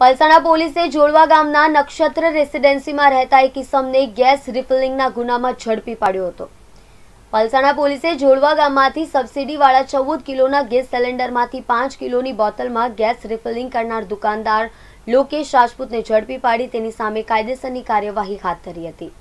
પલસાણા પોલીસે જોડવા ગામના નક્ષત્ર રેસિડેન્સીમાં રહેતા એક કિસમને ગેસ રિફિલિંગના ગુનામાં ઝડપી પાડ્યો હતો પલસાણા પોલીસે જોડવા ગામમાંથી સબસિડીવાળા ચૌદ કિલોના ગેસ સિલિન્ડરમાંથી પાંચ કિલોની બોટલમાં ગેસ રિફિલિંગ કરનાર દુકાનદાર લોકેશ રાજપૂતને ઝડપી પાડી તેની સામે કાયદેસરની કાર્યવાહી હાથ ધરી હતી